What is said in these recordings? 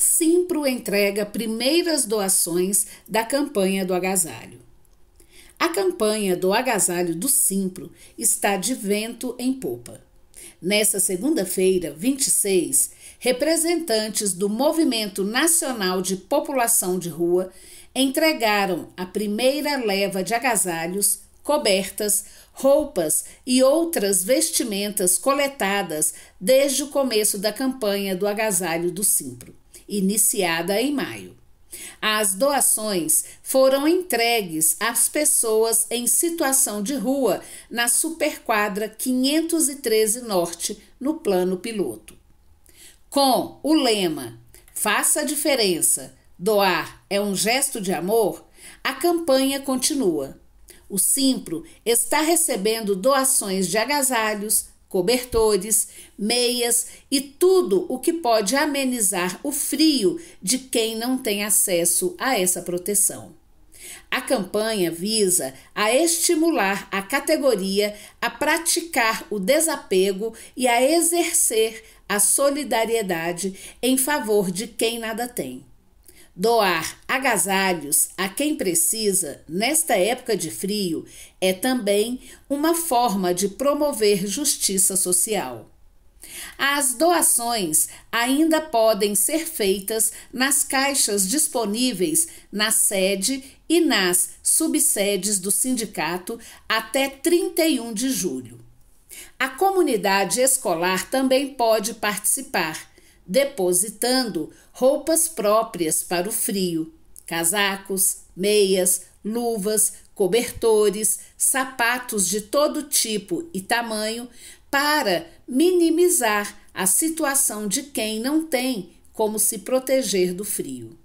Simpro entrega primeiras doações da campanha do agasalho. A campanha do agasalho do Simpro está de vento em popa. Nesta segunda-feira, 26, representantes do Movimento Nacional de População de Rua entregaram a primeira leva de agasalhos, cobertas, roupas e outras vestimentas coletadas desde o começo da campanha do agasalho do Simpro iniciada em maio. As doações foram entregues às pessoas em situação de rua na Superquadra 513 Norte, no plano piloto. Com o lema Faça a diferença, doar é um gesto de amor, a campanha continua. O Simpro está recebendo doações de agasalhos, cobertores, meias e tudo o que pode amenizar o frio de quem não tem acesso a essa proteção. A campanha visa a estimular a categoria a praticar o desapego e a exercer a solidariedade em favor de quem nada tem. Doar agasalhos a quem precisa nesta época de frio é também uma forma de promover justiça social. As doações ainda podem ser feitas nas caixas disponíveis na sede e nas subsedes do sindicato até 31 de julho. A comunidade escolar também pode participar depositando roupas próprias para o frio, casacos, meias, luvas, cobertores, sapatos de todo tipo e tamanho para minimizar a situação de quem não tem como se proteger do frio.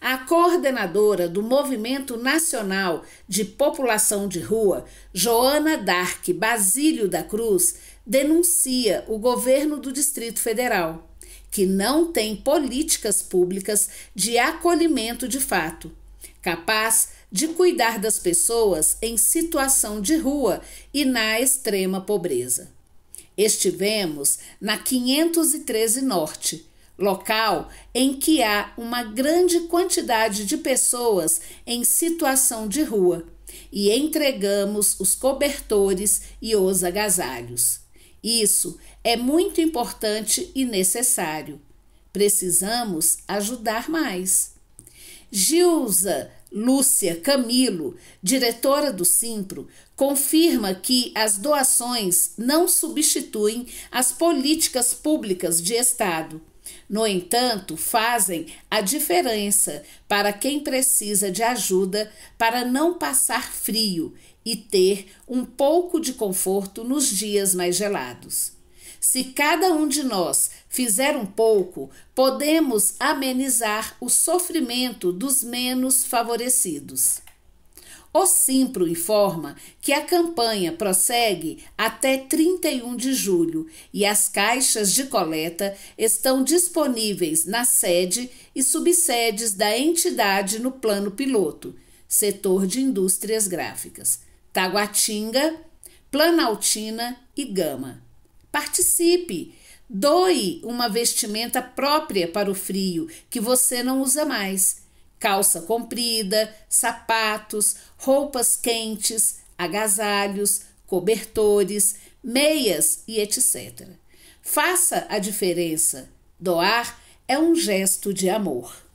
A coordenadora do Movimento Nacional de População de Rua, Joana Dark Basílio da Cruz, denuncia o governo do Distrito Federal que não tem políticas públicas de acolhimento de fato, capaz de cuidar das pessoas em situação de rua e na extrema pobreza. Estivemos na 513 Norte, local em que há uma grande quantidade de pessoas em situação de rua, e entregamos os cobertores e os agasalhos. Isso é muito importante e necessário. Precisamos ajudar mais. Gilza Lúcia Camilo, diretora do Simpro, confirma que as doações não substituem as políticas públicas de Estado. No entanto, fazem a diferença para quem precisa de ajuda para não passar frio e ter um pouco de conforto nos dias mais gelados. Se cada um de nós fizer um pouco, podemos amenizar o sofrimento dos menos favorecidos. O Simpro informa que a campanha prossegue até 31 de julho e as caixas de coleta estão disponíveis na sede e subsedes da entidade no plano piloto, setor de indústrias gráficas, Taguatinga, Planaltina e Gama. Participe! Doe uma vestimenta própria para o frio que você não usa mais calça comprida, sapatos, roupas quentes, agasalhos, cobertores, meias e etc. Faça a diferença. Doar é um gesto de amor.